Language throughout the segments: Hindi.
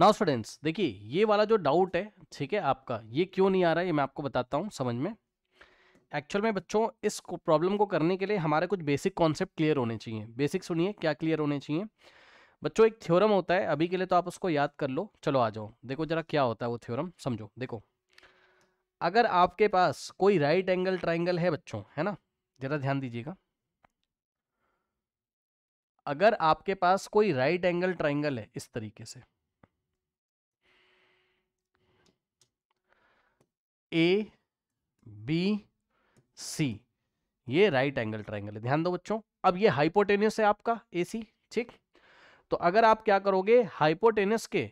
नाउ स्टूडेंट्स देखिए ये वाला जो डाउट है ठीक है आपका ये क्यों नहीं आ रहा है ये मैं आपको बताता हूँ समझ में एक्चुअल में बच्चों इस प्रॉब्लम को करने के लिए हमारे कुछ बेसिक कॉन्सेप्ट क्लियर होने चाहिए बेसिक सुनिए क्या क्लियर होने चाहिए बच्चों एक थ्योरम होता है अभी के लिए तो आप उसको याद कर लो चलो आ जाओ देखो जरा क्या होता है वो थ्योरम समझो देखो अगर आपके पास कोई राइट एंगल ट्राइंगल है बच्चों है ना जरा ध्यान दीजिएगा अगर आपके पास कोई राइट एंगल ट्राइंगल है इस तरीके से ए बी सी ये राइट एंगल ट्राइंगल है ध्यान दो बच्चों अब ये हाइपोटेनियस है आपका ए सी ठीक तो अगर आप क्या करोगे हाइपोटेनियस के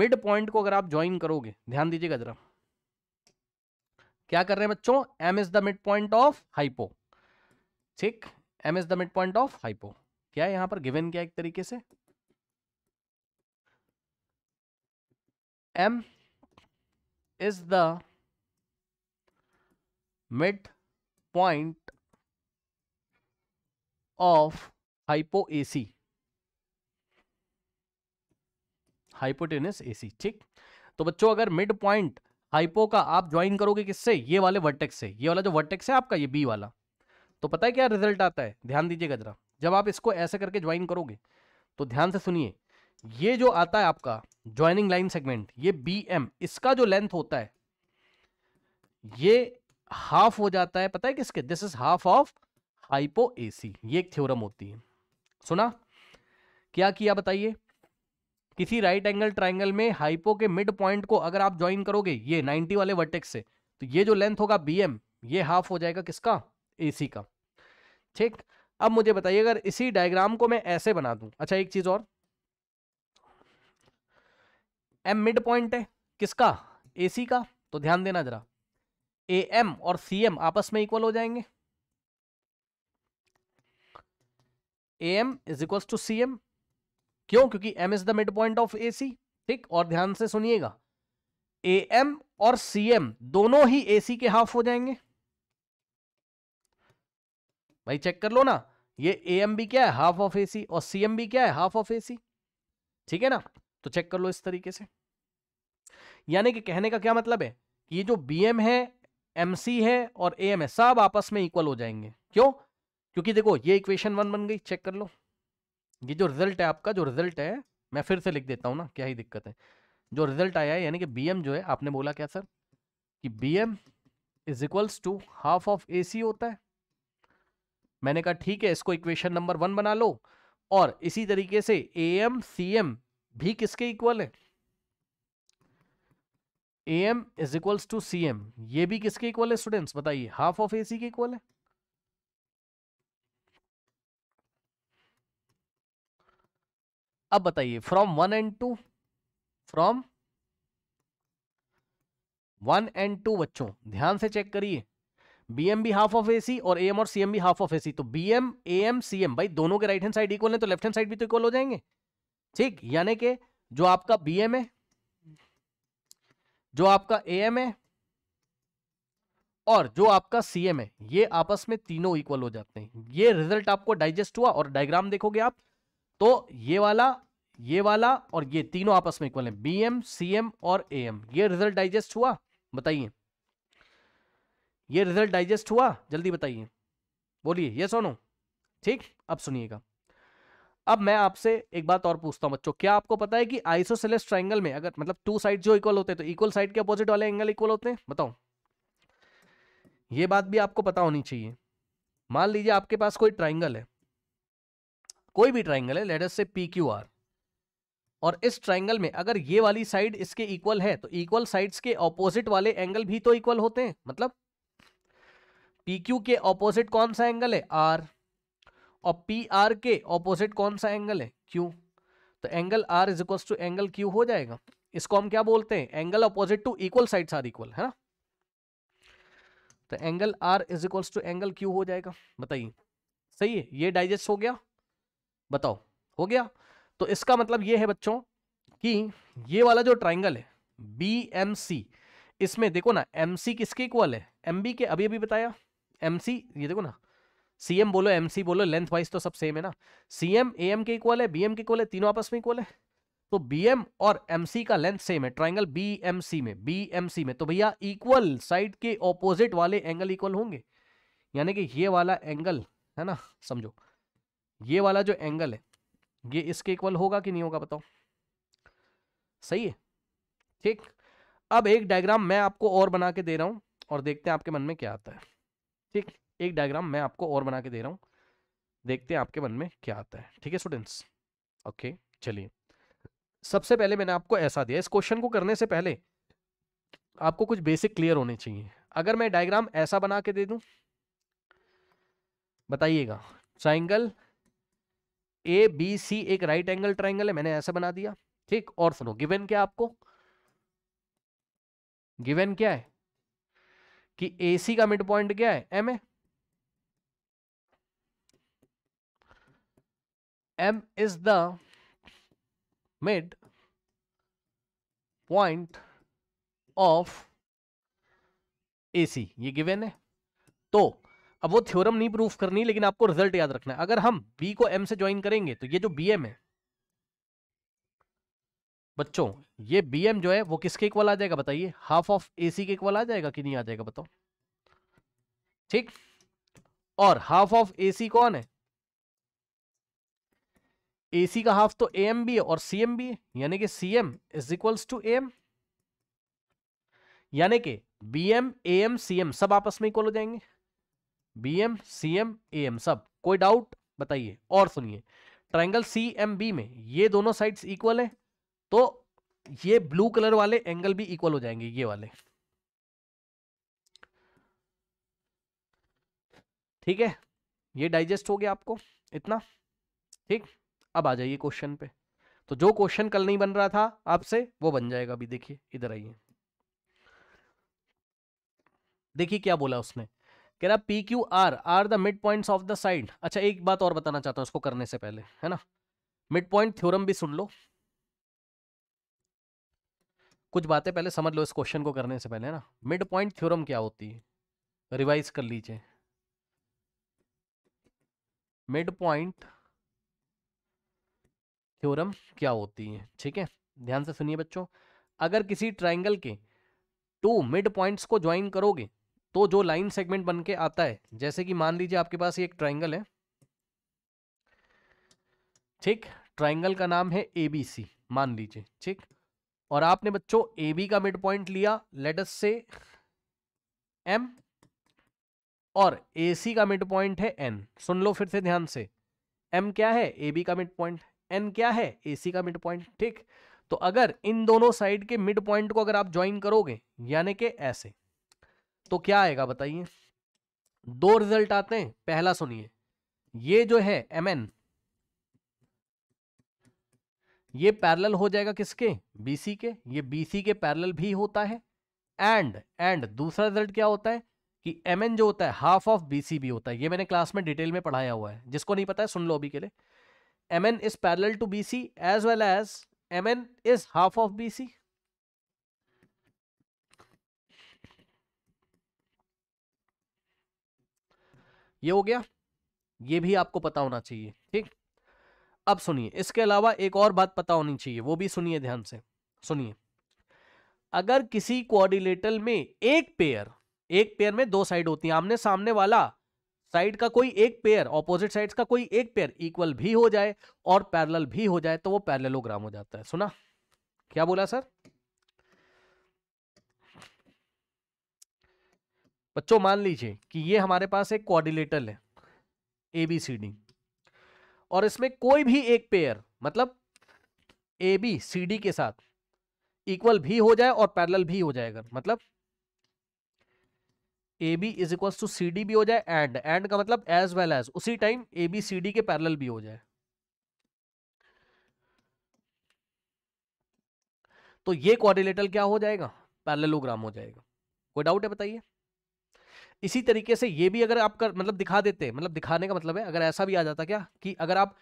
मिड पॉइंट को अगर आप ज्वाइन करोगे ध्यान दीजिएगा जरा क्या कर रहे हैं बच्चों M is the mid point of hypo ठीक M is the mid point of hypo क्या है यहां पर गिवन क्या एक तरीके से M is the mid point of hypo AC hypotenuse AC ठीक तो बच्चों अगर मिड पॉइंट हाइपो का आप ज्वाइन करोगे किससे ये वाले वर्टेक्स से ये वाला जो वर्टेक्स है आपका ये बी वाला तो पता है क्या रिजल्ट आता है ध्यान दीजिएगा जरा जब आप इसको ऐसे करके ज्वाइन करोगे तो ध्यान से सुनिए ये जो आता है आपका ज्वाइनिंग लाइन सेगमेंट ये बी एम इसका जो लेंथ होता है ये हाफ हो जाता है पता है किसके this is half of hypo A C एक थ्योरम होती है सुना क्या किया बताइए किसी राइट एंगल ट्राइंगल में हाइपो के मिड पॉइंट को अगर आप ज्वाइन करोगे ये 90 वाले वर्टेक्स से तो ये जो लेंथ होगा बी एम ये हाफ हो जाएगा किसका एसी का ठीक अब मुझे बताइए अगर इसी डायग्राम को मैं ऐसे बना दूं अच्छा एक चीज और एम मिड पॉइंट है किसका एसी का तो ध्यान देना जरा ए एम और सी एम आपस में इक्वल हो जाएंगे A M is equal to C M क्यों क्योंकि M is the mid point of A C ठीक और ध्यान से सुनिएगा ए एम और सी एम दोनों ही ए सी के हाफ हो जाएंगे भाई चेक कर लो ना ये ए एम भी क्या है हाफ ऑफ ए सी और सी एम भी क्या है हाफ ऑफ ए सी ठीक है ना तो चेक कर लो इस तरीके से यानी कि कहने का क्या मतलब है ये जो बी एम है एम है और ए एम है सब आपस में इक्वल हो जाएंगे क्यों क्योंकि देखो ये इक्वेशन वन बन गई चेक कर लो ये जो रिजल्ट है आपका जो रिजल्ट है मैं फिर से लिख देता हूँ ना क्या ही दिक्कत है जो रिजल्ट आया है यानी कि बी जो है आपने बोला क्या सर कि B M is equals to half of A C होता है मैंने कहा ठीक है इसको इक्वेशन नंबर वन बना लो और इसी तरीके से ए एम सी एम भी किसके इक्वल है A M is equals to C M ये भी किसके इक्वल है स्टूडेंट्स बताइए हाफ ऑफ ए सी के इक्वल है अब बताइए from one and two from one and two बच्चों ध्यान से चेक करिए बी एम भी हाफ ऑफ ए सी और ए एम और सी एम भी हाफ ऑफ ए सी तो B M A M C M भाई दोनों के राइट हैंड साइड इक्वल है तो लेफ्ट हैंड साइड भी तो इक्वल हो जाएंगे ठीक यानी कि जो आपका बी एम है जो आपका ए एम है और जो आपका सीएम है ये आपस में तीनों इक्वल हो जाते हैं ये रिजल्ट आपको डाइजेस्ट हुआ और डायग्राम देखोगे आप तो ये वाला ये वाला और ये तीनों आपस में इक्वल है बी एम सी एम और ए एम ये रिजल्ट डाइजेस्ट हुआ बताइए ये रिजल्ट डाइजेस्ट हुआ जल्दी बताइए बोलिए ये सोनो ठीक अब सुनिएगा अब मैं आपसे एक बात और पूछता हूं बच्चों क्या आपको पता है कि आइसोसेलेस ट्राइंगल में अगर मतलब टू साइड जो इक्वल होते हैं तो इक्वल साइड के अपोजिट वाले एंगल इक्वल होते हैं बताओ ये बात भी आपको पता होनी चाहिए मान लीजिए आपके पास कोई ट्राइंगल है कोई भी ट्राइंगल है let's say P Q R और इस ट्राइंगल में अगर ये वाली साइड इसके इक्वल है तो इक्वल साइड्स के ऑपोजिट वाले एंगल भी तो इक्वल होते हैं मतलब पी क्यू के ऑपोजिट कौन सा एंगल है आर और पी आर के ऑपोजिट कौन सा एंगल है क्यू तो angle R is equal to angle Q हो जाएगा इसको हम क्या बोलते हैं angle opposite to equal sides are equal है ना तो angle R is equal to angle Q हो जाएगा बताइए सही है ये डाइजेस्ट हो गया बताओ हो गया तो इसका मतलब ये है बच्चों कि ये वाला जो ट्राइंगल है बी एम सी इसमें देखो ना एम सी किसके इक्वल है एम बी के अभी अभी बताया एम सी ये देखो ना सीएम बोलो एमसी बोलो लेंथ वाइज तो सब सेम है ना सीएम एएम के इक्वल है बीएम के इक्वल है तीनों आपस में इक्वल है तो बीएम और एमसी का लेंथ सेम है ट्राइंगल बीएमसी में बीएमसी में तो भैया इक्वल साइड के ऑपोजिट वाले एंगल इक्वल होंगे यानी कि ये वाला एंगल है ना समझो ये वाला जो एंगल है ये इसके इक्वल होगा कि नहीं होगा बताओ सही है ठीक अब एक डायग्राम मैं आपको और बना के दे रहा हूं और देखते हैं आपके मन में क्या आता है ठीक एक डायग्राम मैं आपको और बना के दे रहा हूँ देखते हैं आपके मन में क्या आता है ठीक है स्टूडेंट्स ओके चलिए सबसे पहले मैंने आपको ऐसा दिया इस क्वेश्चन को करने से पहले आपको कुछ बेसिक क्लियर होने चाहिए अगर मैं डायग्राम ऐसा बना के दे दूं बताइएगा ट्राइंगल ए बी सी एक राइट एंगल ट्राइंगल है मैंने ऐसा बना दिया ठीक और सुनो गिवन क्या आपको गिवन क्या है कि ए सी का मिड पॉइंट क्या है एम है m is the mid point of AC ये गिवेन है तो अब वो थ्योरम नहीं प्रूफ करनी लेकिन आपको रिजल्ट याद रखना है अगर हम बी को एम से ज्वाइन करेंगे तो ये जो बी एम है बच्चों ये बी एम जो है वो किसके इक्वल आ जाएगा बताइए हाफ ऑफ ए सी के इक्वल आ जाएगा कि नहीं आ जाएगा बताओ ठीक और हाफ ऑफ ए सी कौन है ए सी का हाफ तो ए एम बी है और सी एम बी है यानी कि C M is equals to A M यानी कि B M A M C M सब आपस में इक्वल हो जाएंगे B M C M A M सब कोई डाउट बताइए और सुनिए ट्राइंगल सी एम बी में ये दोनों साइड्स इक्वल हैं तो ये ब्लू कलर वाले एंगल भी इक्वल हो जाएंगे ये वाले ठीक है ये डाइजेस्ट हो गया आपको इतना ठीक अब आ जाइए क्वेश्चन पे तो जो क्वेश्चन कल नहीं बन रहा था आपसे वो बन जाएगा अभी देखिए इधर आइए देखिए क्या बोला उसने कह रहा P Q R are the mid point of the side अच्छा एक बात और बताना चाहता हूं उसको करने से पहले है ना मिड पॉइंट थ्योरम भी सुन लो कुछ बातें पहले समझ लो इस क्वेश्चन को करने से पहले है ना मिड पॉइंट थ्योरम क्या होती है रिवाइज कर लीजिए मिड पॉइंट थ्योरम क्या होती है ठीक है ध्यान से सुनिए बच्चों अगर किसी ट्राइंगल के टू मिड पॉइंट्स को ज्वाइन करोगे तो जो लाइन सेगमेंट बन के आता है जैसे कि मान लीजिए आपके पास ये एक ट्राइंगल है ठीक ट्राइंगल का नाम है ए बी सी मान लीजिए ठीक और आपने बच्चों ए बी का मिड पॉइंट लिया लेटस से एम और ए सी का मिड पॉइंट है एन सुन लो फिर से ध्यान से एम क्या है ए बी का मिड पॉइंट एन क्या है ए सी का मिड पॉइंट ठीक तो अगर इन दोनों साइड के मिड पॉइंट को अगर आप ज्वाइन करोगे यानी कि ऐसे तो क्या आएगा बताइए दो रिजल्ट आते हैं पहला सुनिए ये जो है एम एन ये पैरल हो जाएगा किसके बीसी के ये बीसी के पैरल भी होता है एंड एंड दूसरा रिजल्ट क्या होता है कि एम जो होता है हाफ ऑफ बीसी भी होता है ये मैंने क्लास में डिटेल में पढ़ाया हुआ है जिसको नहीं पता है सुन लो अभी के लिए M N is parallel to B C as well as M N is half of B C ये हो गया ये भी आपको पता होना चाहिए ठीक अब सुनिए इसके अलावा एक और बात पता होनी चाहिए वो भी सुनिए ध्यान से सुनिए अगर किसी कोऑर्डिनेटर में एक पेयर एक पेयर में दो साइड होती है आमने सामने वाला साइड का कोई एक पेयर ऑपोजिट साइड्स का कोई एक पेयर इक्वल भी हो जाए और पैरेलल भी हो जाए तो वो पैरेललोग्राम हो जाता है सुना क्या बोला सर बच्चों मान लीजिए कि ये हमारे पास एक कॉर्डिलेटर है ए बी सी डी और इसमें कोई भी एक पेयर मतलब ए बी सी डी के साथ इक्वल भी हो जाए और पैरेलल भी हो जाएगा मतलब A B is equal to C D भी हो जाए एंड एंड का मतलब एज वेल एज उसी time A B C D के पैरेलल भी हो जाए तो ये क्वारिलेटर क्या हो जाएगा पैरेललोग्राम हो जाएगा कोई डाउट है बताइए इसी तरीके से ये भी अगर आप कर मतलब दिखा देते मतलब दिखाने का मतलब है अगर ऐसा भी आ जाता क्या कि अगर आप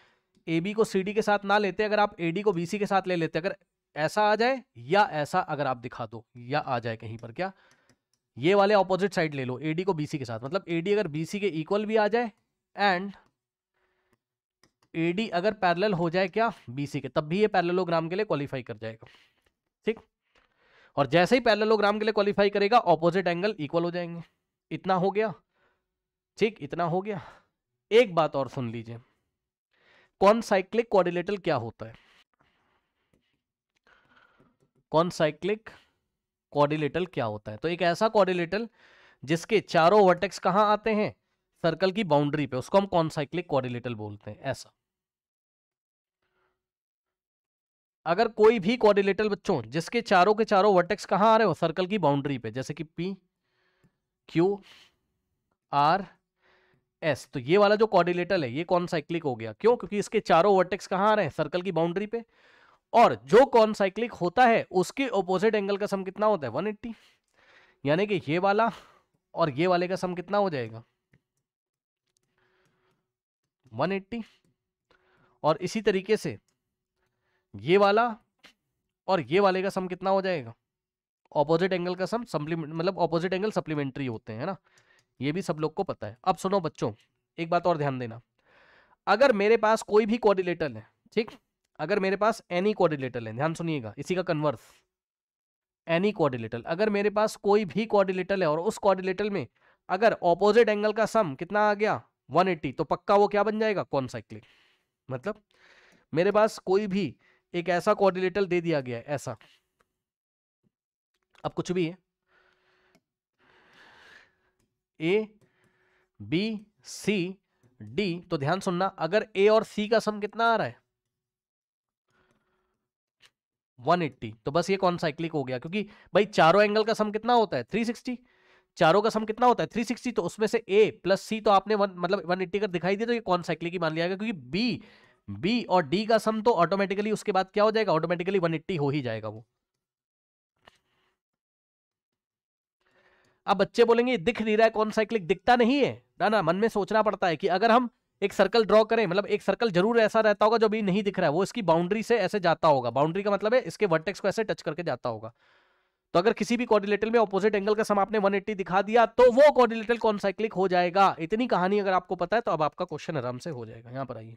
ए बी को सी डी के साथ ना लेते अगर आप ए डी को बी सी के साथ ले लेते अगर ऐसा आ जाए या ऐसा अगर आप दिखा दो या आ जाए कहीं पर क्या ये वाले ऑपोजिट साइड ले लो एडी को बीसी के साथ मतलब एडी अगर बीसी के इक्वल भी आ जाए एंड एडी अगर पैरेलल हो जाए क्या बीसी के तब भी ये पैरेललोग्राम के लिए क्वालिफाई कर जाएगा ठीक और जैसे ही पैरेललोग्राम के लिए क्वालिफाई करेगा ऑपोजिट एंगल इक्वल हो जाएंगे इतना हो गया ठीक इतना हो गया एक बात और सुन लीजिए साइक्लिक कोऑर्डिनेटर क्या होता है कौन साइक्लिक कॉर्डिलेटल क्या होता है तो एक ऐसा कॉर्डिलेटल जिसके चारों वर्टेक्स कहां आते हैं सर्कल की बाउंड्री पे उसको हम कॉन्साइक्लिक कॉर्डिलेटल बोलते हैं ऐसा अगर कोई भी कॉर्डिलेटल बच्चों जिसके चारों के चारों वर्टेक्स कहां आ रहे हो सर्कल की बाउंड्री पे जैसे कि पी क्यू आर एस तो ये वाला जो कॉर्डिलेटल है ये कॉन्साइक्लिक हो गया क्यों क्योंकि इसके चारों वर्टेक्स कहां आ रहे हैं सर्कल की बाउंड्री पे और जो कॉन साइक्लिक होता है उसके ऑपोजिट एंगल का सम कितना होता है 180 यानी कि ये वाला और ये वाले का सम कितना हो जाएगा 180 और इसी तरीके से ये वाला और ये वाले का सम कितना हो जाएगा ऑपोजिट एंगल का सम सप्लीमेंट मतलब ऑपोजिट एंगल सप्लीमेंट्री होते हैं ना ये भी सब लोग को पता है अब सुनो बच्चों एक बात और ध्यान देना अगर मेरे पास कोई भी कोऑर्डिनेटर है ठीक अगर मेरे पास एनी कोऑर्डिनेटर है ध्यान सुनिएगा इसी का कन्वर्स एनी कोऑर्डिनेटर अगर मेरे पास कोई भी कोऑर्डिनेटर है और उस कोऑर्डिनेटर में अगर ऑपोजिट एंगल का सम कितना आ गया 180 तो पक्का वो क्या बन जाएगा कौन साइक्लिक मतलब मेरे पास कोई भी एक ऐसा कोऑर्डिनेटर दे दिया गया है ऐसा अब कुछ भी है ए बी सी डी तो ध्यान सुनना अगर ए और सी का सम कितना आ रहा है 180 तो बस ये कौन साइक्लिक हो गया क्योंकि भाई चारों एंगल का सम कितना होता है 360 चारों का सम कितना होता है 360 तो उसमें से ए प्लस सी तो आपने वन मतलब 180 कर दिखाई दिया तो ये कौन साइक्लिक ही मान लिया गया क्योंकि बी बी और डी का सम तो ऑटोमेटिकली उसके बाद क्या हो जाएगा ऑटोमेटिकली 180 हो ही जाएगा वो अब बच्चे बोलेंगे दिख नहीं रहा है कौन साइक्लिक दिखता नहीं है ना मन में सोचना पड़ता है कि अगर हम एक सर्कल ड्रॉ करें मतलब एक सर्कल जरूर ऐसा रहता होगा जो अभी नहीं दिख रहा है वो इसकी बाउंड्री से ऐसे जाता होगा बाउंड्री का मतलब है इसके वर्टेक्स को ऐसे टच करके जाता होगा तो अगर किसी भी कोऑर्डिनेटर में ऑपोजिट एंगल का सम आपने 180 दिखा दिया तो वो कौन साइक्लिक हो जाएगा इतनी कहानी अगर आपको पता है तो अब आपका क्वेश्चन आराम से हो जाएगा यहां पर आइए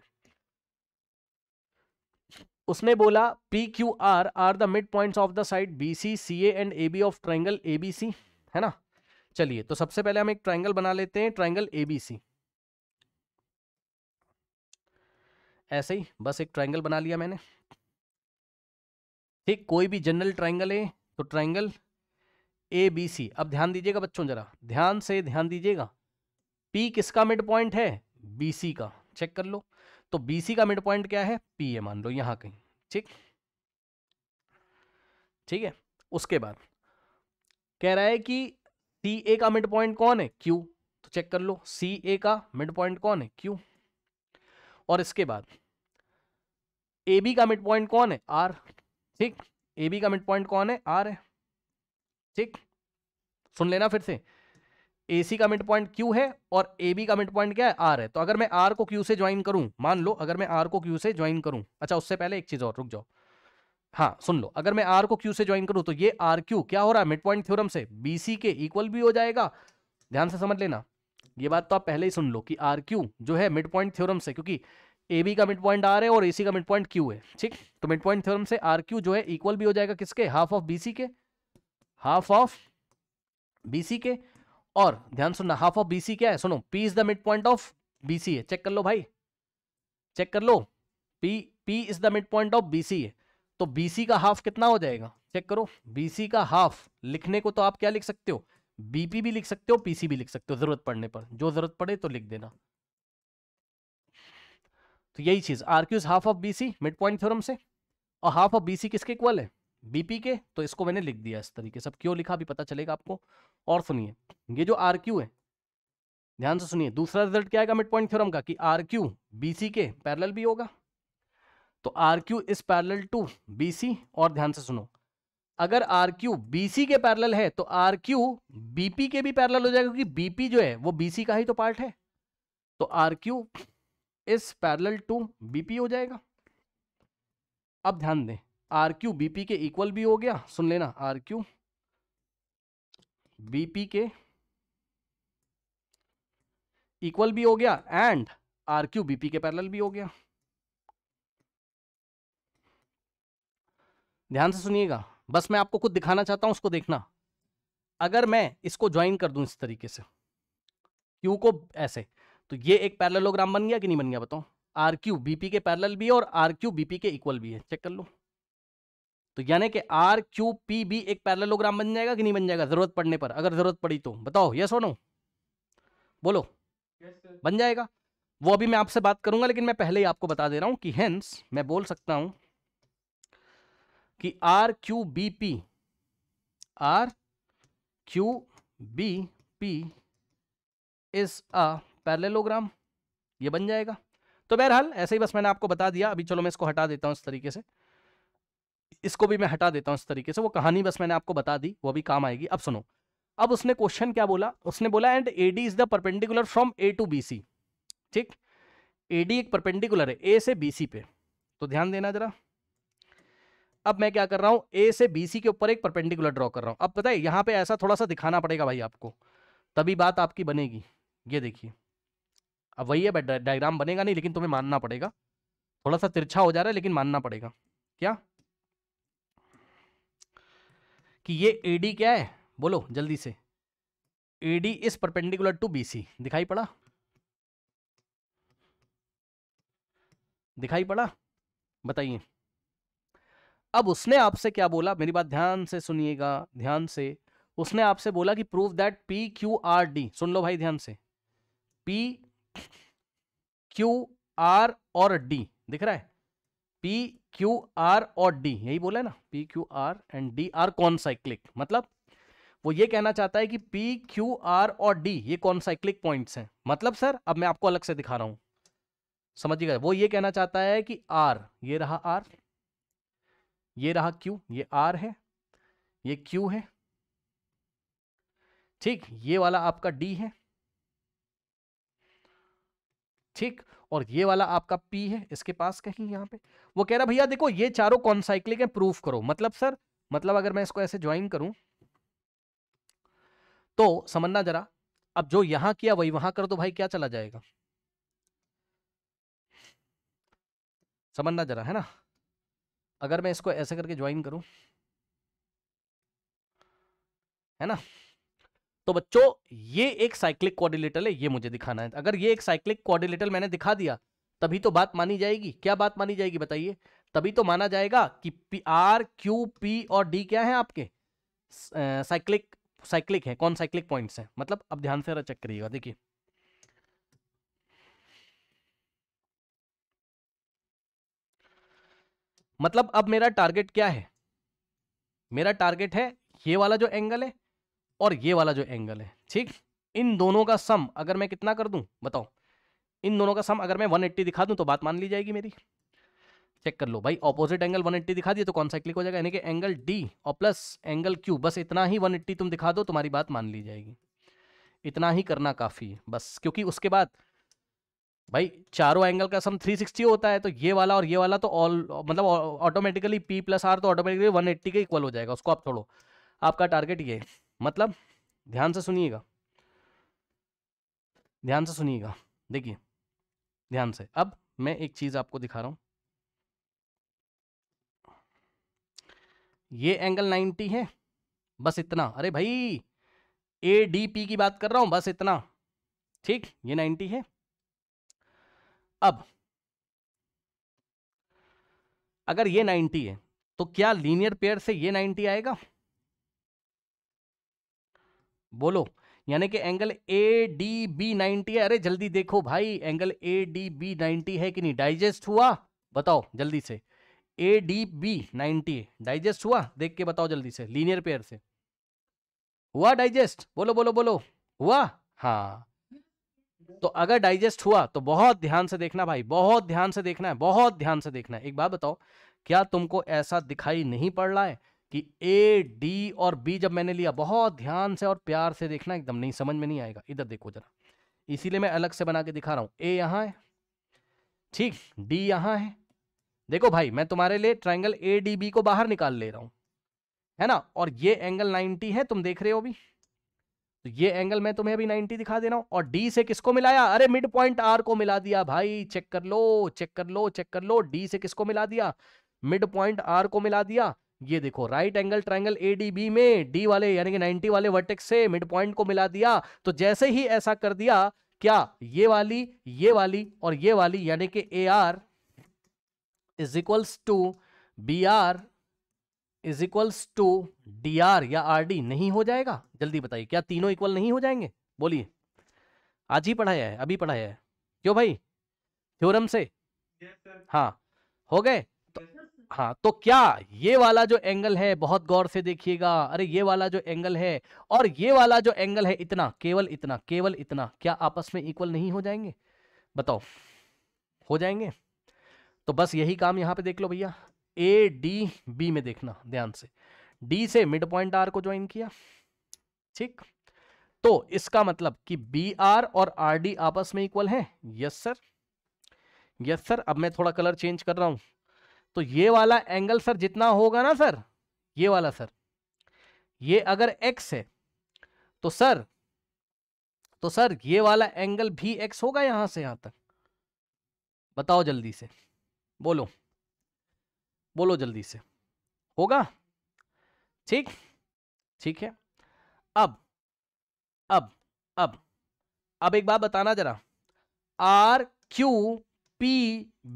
उसने बोला P Q R are the mid point of the side B C C and A B of triangle A B C है ना चलिए तो सबसे पहले हम एक ट्राइंगल बना लेते हैं ट्राइंगल ए बी सी ऐसे ही बस एक ट्राइंगल बना लिया मैंने ठीक कोई भी जनरल ट्राइंगल है तो ट्राइंगल ए बी सी अब ध्यान दीजिएगा बच्चों जरा ध्यान से ध्यान दीजिएगा पी किसका मिड पॉइंट है बी सी का चेक कर लो तो बी सी का मिड पॉइंट क्या है पी ए मान लो यहां कहीं ठीक ठीक है उसके बाद कह रहा है कि सी ए का मिड पॉइंट कौन है क्यू तो चेक कर लो सी ए का मिड पॉइंट कौन है क्यू और इसके बाद ए बी का मिड पॉइंट कौन है आर ठीक ए बी का मिड पॉइंट कौन है आर है ठीक सुन लेना फिर से ए सी का मिड पॉइंट क्यू है और ए बी का मिड पॉइंट क्या है आर है तो अगर मैं आर को क्यू से ज्वाइन करूं मान लो अगर मैं आर को क्यू से ज्वाइन करूं अच्छा उससे पहले एक चीज और रुक जाओ हाँ सुन लो अगर मैं आर को क्यू से ज्वाइन करूं तो ये आर क्यू क्या हो रहा है मिड पॉइंट थ्योरम से बी सी के इक्वल भी हो जाएगा ध्यान से समझ लेना ये बात तो आप पहले ही सुन लो कि आर क्यू जो है मिड पॉइंट थ्योरम से क्योंकि ए बी का मिड पॉइंट आर है और ए सी का मिड पॉइंट क्यू है ठीक तो मिड पॉइंट थ्योरम से आर क्यू जो है इक्वल भी हो जाएगा किसके हाफ ऑफ बी सी के हाफ ऑफ बी सी के और ध्यान सुनना हाफ ऑफ बी सी क्या है सुनो P is the mid point of B C है चेक कर लो भाई चेक कर लो P P is the mid point of B C है तो बी सी का हाफ कितना हो जाएगा चेक करो बी सी का हाफ लिखने को तो आप क्या लिख सकते हो बीपी भी लिख सकते हो पीसी भी लिख सकते हो जरूरत पड़ने पर जो जरूरत पड़े तो लिख देना तो यही चीज R Q's half of B C mid point theorem से और हाफ ऑफ बी सी किसके इक्वल है बीपी के तो इसको मैंने लिख दिया इस तरीके से अब क्यों लिखा अभी पता चलेगा आपको और सुनिए ये जो आर क्यू है ध्यान से सुनिए दूसरा रिजल्ट क्या आएगा मिड पॉइंट थ्योरम का कि आर क्यू बी सी के पैरेलल भी होगा तो R Q is parallel to B C और ध्यान से सुनो अगर आर क्यू बी सी के पैरेलल है तो आर क्यू बीपी के भी पैरेलल हो जाएगा क्योंकि बीपी जो है वो बीसी का ही तो पार्ट है तो R Q is parallel to BP हो जाएगा अब ध्यान दें आर क्यू बीपी के इक्वल भी हो गया सुन लेना आर क्यू बीपी के इक्वल भी हो गया एंड आर क्यू बीपी के पैरेलल भी हो गया ध्यान से सुनिएगा बस मैं आपको कुछ दिखाना चाहता हूं उसको देखना अगर मैं इसको ज्वाइन कर दूं इस तरीके से क्यू को ऐसे तो ये एक पैरलोग्राम बन गया कि नहीं बन गया बताओ आर क्यू बीपी के पैरल भी है और आर क्यू बीपी के इक्वल भी है चेक कर लो तो यानी कि आर क्यू पी बी एक पैरलोग्राम बन जाएगा कि नहीं बन जाएगा जरूरत पड़ने पर अगर जरूरत पड़ी तो बताओ ये सोनो बोलो yes, बन जाएगा वो अभी मैं आपसे बात करूंगा लेकिन मैं पहले ही आपको बता दे रहा हूं कि हेंस मैं बोल सकता हूं कि R Q B P R Q B P is a parallelogram ये बन जाएगा तो बहरहाल ऐसे ही बस मैंने आपको बता दिया अभी चलो मैं इसको हटा देता हूँ इस तरीके से इसको भी मैं हटा देता हूँ इस तरीके से वो कहानी बस मैंने आपको बता दी वो भी काम आएगी अब सुनो अब उसने क्वेश्चन क्या बोला उसने बोला and A D is the perpendicular from A to B C ठीक ए डी एक परपेंडिकुलर है ए से बी सी पे तो ध्यान देना जरा अब मैं क्या कर रहा हूँ ए से बी सी के ऊपर एक परपेंडिकुलर ड्रॉ कर रहा हूँ अब बताइए यहाँ पे ऐसा थोड़ा सा दिखाना पड़ेगा भाई आपको तभी बात आपकी बनेगी ये देखिए अब वही है डायग्राम बनेगा नहीं लेकिन तुम्हें मानना पड़ेगा थोड़ा सा तिरछा हो जा रहा है लेकिन मानना पड़ेगा क्या कि ये एडी क्या है बोलो जल्दी से AD is perpendicular to BC दिखाई पड़ा दिखाई पड़ा बताइए अब उसने आपसे क्या बोला मेरी बात ध्यान से सुनिएगा ध्यान से उसने आपसे बोला कि prove that P Q R D सुन लो भाई ध्यान से पी क्यू आर और डी दिख रहा है पी क्यू आर और डी यही बोला है ना P Q R and D are cyclic मतलब वो ये कहना चाहता है कि पी क्यू आर और डी ये साइक्लिक पॉइंट्स हैं मतलब सर अब मैं आपको अलग से दिखा रहा हूं समझिएगा वो ये कहना चाहता है कि आर ये रहा आर ये रहा क्यू ये आर है ये क्यू है ठीक ये वाला आपका डी है ठीक और ये वाला आपका पी है इसके पास कहीं यहाँ पे वो कह रहा भैया देखो ये चारों कौन कॉन्साइक्लिक है प्रूफ करो मतलब सर मतलब अगर मैं इसको ऐसे ज्वाइन करूं तो समझना जरा अब जो यहां किया वही वहां करो तो भाई क्या चला जाएगा समझना जरा है ना अगर मैं इसको ऐसे करके ज्वाइन करूं है ना तो बच्चों ये एक साइक्लिक कोऑर्डिनेटर है ये मुझे दिखाना है अगर ये एक साइक्लिक कोऑर्डिनेटर मैंने दिखा दिया तभी तो बात मानी जाएगी क्या बात मानी जाएगी बताइए तभी तो माना जाएगा कि पी आर क्यू पी और डी क्या है आपके साइक्लिक साइक्लिक है कौन साइक्लिक पॉइंट्स हैं मतलब अब ध्यान से चेक करिएगा देखिए मतलब अब मेरा टारगेट क्या है मेरा टारगेट है ये वाला जो एंगल है और ये वाला जो एंगल है ठीक इन दोनों का सम अगर मैं कितना कर दूं बताओ इन दोनों का सम अगर मैं 180 दिखा दूं तो बात मान ली जाएगी मेरी चेक कर लो भाई ऑपोजिट एंगल 180 दिखा दिए तो कौन सा क्लिक हो जाएगा यानी कि एंगल डी और प्लस एंगल क्यू बस इतना ही 180 तुम दिखा दो तुम्हारी बात मान ली जाएगी इतना ही करना काफ़ी है बस क्योंकि उसके बाद भाई चारों एंगल का सम 360 होता है तो ये वाला और ये वाला तो ऑल मतलब ऑटोमेटिकली पी प्लस आर तो ऑटोमेटिकली 180 के इक्वल हो जाएगा उसको आप छोड़ो आपका टारगेट ये है मतलब ध्यान से सुनिएगा ध्यान से सुनिएगा देखिए ध्यान से अब मैं एक चीज़ आपको दिखा रहा हूं ये एंगल 90 है बस इतना अरे भाई ए डी पी की बात कर रहा हूं बस इतना ठीक ये 90 है अब अगर ये 90 है तो क्या लीनियर पेयर से ये 90 आएगा बोलो यानी कि angle A D B ninety है अरे जल्दी देखो भाई angle A D B ninety है कि नहीं डाइजेस्ट हुआ बताओ जल्दी से A D B ninety digest हुआ देख के बताओ जल्दी से लीनियर पेयर से हुआ डाइजेस्ट बोलो बोलो बोलो हुआ हाँ तो अगर डाइजेस्ट हुआ तो बहुत ध्यान से देखना भाई बहुत ध्यान से देखना है बहुत ध्यान से देखना है एक बात बताओ क्या तुमको ऐसा दिखाई नहीं पड़ रहा है कि ए डी और बी जब मैंने लिया बहुत ध्यान से और प्यार से देखना एकदम नहीं समझ में नहीं आएगा इधर देखो जरा इसीलिए मैं अलग से बना के दिखा रहा हूँ ए यहाँ है ठीक डी यहाँ है देखो भाई मैं तुम्हारे लिए ट्राइंगल ए डी बी को बाहर निकाल ले रहा हूँ है ना और ये एंगल 90 है तुम देख रहे हो अभी तो ये एंगल मैं तुम्हें अभी 90 दिखा दे रहा हूँ और डी से किसको मिलाया अरे मिड पॉइंट आर को मिला दिया भाई चेक कर लो चेक कर लो चेक कर लो डी से किसको मिला दिया मिड पॉइंट आर को मिला दिया ये देखो राइट एंगल ट्राइंगल बी में डी वाले यानी कि नाइनटी वाले वर्टेक्स से मिड पॉइंट को मिला दिया तो जैसे ही ऐसा कर दिया क्या ये वाली ये वाली और ये वाली यानी कि A R is equals to B R is equals to D R या आर डी नहीं हो जाएगा जल्दी बताइए क्या तीनों इक्वल नहीं हो जाएंगे बोलिए आज ही पढ़ाया है अभी पढ़ाया है क्यों भाई थ्योरम से yes, हाँ हो गए हाँ तो क्या ये वाला जो एंगल है बहुत गौर से देखिएगा अरे ये वाला जो एंगल है और ये वाला जो एंगल है इतना केवल इतना केवल इतना क्या आपस में इक्वल नहीं हो जाएंगे बताओ हो जाएंगे तो बस यही काम यहां पे देख लो भैया ए डी बी में देखना ध्यान से डी से मिड पॉइंट आर को ज्वाइन किया ठीक तो इसका मतलब कि बी आर और आर डी आपस में इक्वल है यस सर यस सर अब मैं थोड़ा कलर चेंज कर रहा हूं तो ये वाला एंगल सर जितना होगा ना सर ये वाला सर ये अगर x है तो सर तो सर ये वाला एंगल भी x होगा यहां से यहां तक बताओ जल्दी से बोलो बोलो जल्दी से होगा ठीक ठीक है अब अब अब अब एक बात बताना जरा आर क्यू पी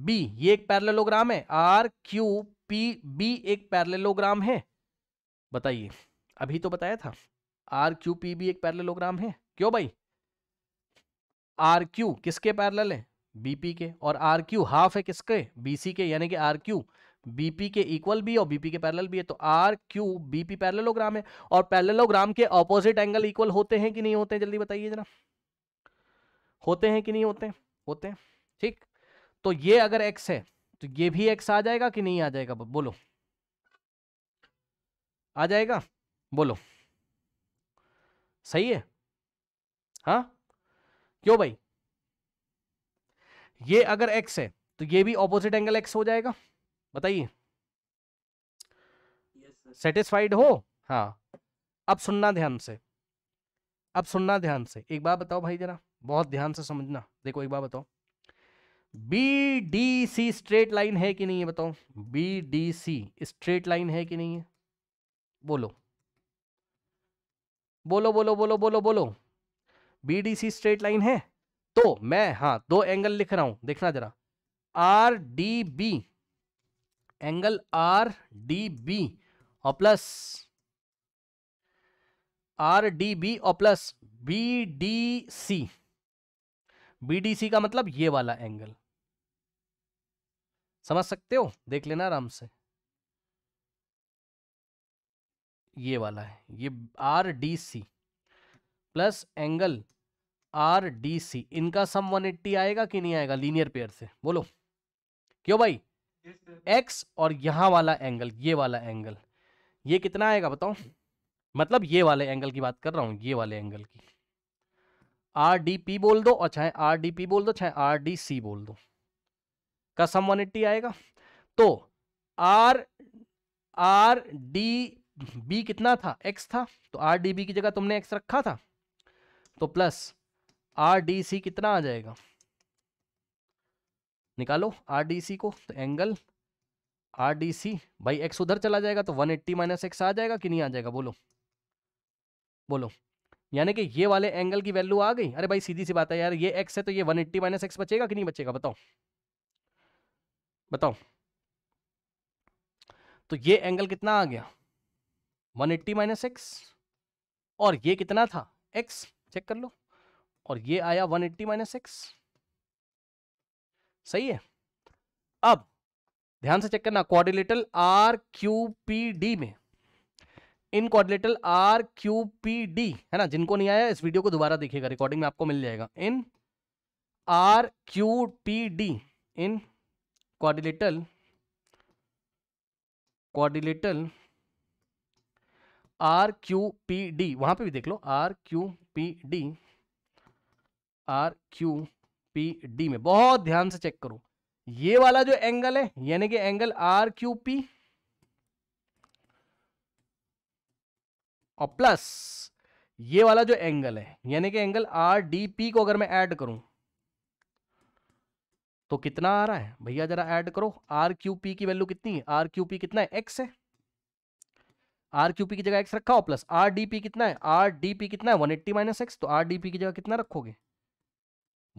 बी ये एक पैरलोग्राम है आर क्यू पी बी एक पैरलोग्राम है बताइए अभी तो बताया था आर क्यू पी बी एक पैरेललोग्राम है क्यों भाई आर क्यू किसके पैरल है बीपी के और आर क्यू हाफ है किसके बीसी के यानी कि आर क्यू बीपी के इक्वल भी और बीपी के पैरेलल भी है तो आर क्यू बीपी पैरेललोग्राम है और पैरेललोग्राम के ऑपोजिट एंगल इक्वल होते हैं कि नहीं होते हैं जल्दी बताइए जरा होते हैं कि नहीं होते होते हैं ठीक तो ये अगर एक्स है तो ये भी एक्स आ जाएगा कि नहीं आ जाएगा बोलो आ जाएगा बोलो सही है हा क्यों भाई ये अगर एक्स है तो ये भी ऑपोजिट एंगल एक्स हो जाएगा बताइए सेटिस्फाइड yes, हो हाँ अब सुनना ध्यान से अब सुनना ध्यान से एक बार बताओ भाई जरा बहुत ध्यान से समझना देखो एक बार बताओ B D C straight line है कि नहीं है बताओ B D C straight line है कि नहीं है बोलो बोलो बोलो बोलो बोलो बोलो B D C straight line है तो मैं हाँ दो एंगल लिख रहा हूं देखना जरा R D B angle R D B और प्लस आर डी बी और plus B D C B D C का मतलब ये वाला एंगल समझ सकते हो देख लेना आराम से ये वाला है ये R D C plus angle R D C इनका सम 180 आएगा कि नहीं आएगा लीनियर पेयर से बोलो क्यों भाई एक्स और यहां वाला एंगल ये वाला एंगल ये कितना आएगा बताओ मतलब ये वाले एंगल की बात कर रहा हूं ये वाले एंगल की आर डी पी बोल दो और चाहे आर डी पी बोल दो चाहे आर डी सी बोल दो का सम एट्टी आएगा तो आर आर डी बी कितना था एक्स था तो आर डी बी की जगह तुमने एक्स रखा था तो प्लस आर डी सी कितना आ जाएगा निकालो आर डी सी को तो एंगल आर डी सी भाई एक्स उधर चला जाएगा तो वन एट्टी माइनस एक्स आ जाएगा कि नहीं आ जाएगा बोलो बोलो यानी कि ये वाले एंगल की वैल्यू आ गई अरे भाई सीधी सी बात है यार ये एक्स है तो ये वन एट्टी माइनस एक्स बचेगा कि नहीं बचेगा बताओ बताओ तो ये एंगल कितना आ गया 180 एट्टी माइनस एक्स और ये कितना था x चेक कर लो और ये आया 180 एट्टी माइनस एक्स सही है अब ध्यान से चेक करना quadrilateral R Q P D में in quadrilateral R Q P D है ना जिनको नहीं आया इस वीडियो को दोबारा देखिएगा रिकॉर्डिंग में आपको मिल जाएगा in R Q P D in quadrilateral quadrilateral R Q P D वहां पे भी देख लो R Q P D R Q P D में बहुत ध्यान से चेक करो ये वाला जो एंगल है यानी कि एंगल आर क्यू पी और प्लस ये वाला जो एंगल है यानी कि एंगल आर डी पी को अगर मैं ऐड करूं तो कितना आ रहा है भैया जरा ऐड करो आर क्यू पी की वैल्यू कितनी है आर क्यू पी कितना है एक्स है आर क्यू पी की जगह एक्स रखा हो प्लस आर डी पी कितना है आर डी पी कितना है वन एट्टी माइनस एक्स तो आर डी पी की जगह कितना रखोगे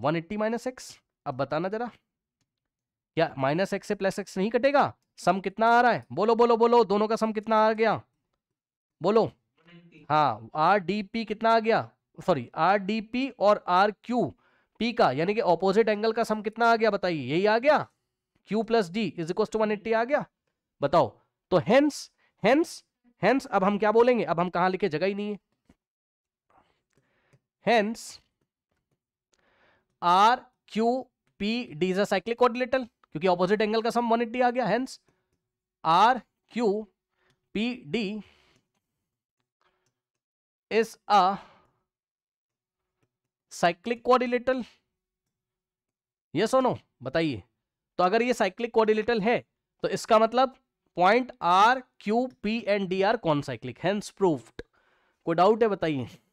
वन एट्टी माइनस एक्स अब बताना जरा क्या माइनस एक्स से प्लस एक्स नहीं कटेगा सम कितना आ रहा है बोलो बोलो बोलो दोनों का सम कितना आ गया बोलो हाँ आर डी पी कितना आ गया सॉरी आर डी पी और आर क्यू पी का यानी कि ऑपोजिट एंगल का सम कितना आ गया बताइए यही आ गया Q plus D is equal to one eighty आ गया बताओ तो हेंस हेंस हेंस अब हम क्या बोलेंगे अब हम कहा लिखे जगह ही नहीं है hence R Q P D is a cyclic क्योंकि ऑपोजिट एंगल का सम 180 आ गया hence R Q P D is a cyclic quadrilateral ये सोनो बताइए तो अगर ये साइक्लिक कोऑर्डिलेटल है तो इसका मतलब point R Q P and D are concyclic hence proof कोई डाउट है बताइए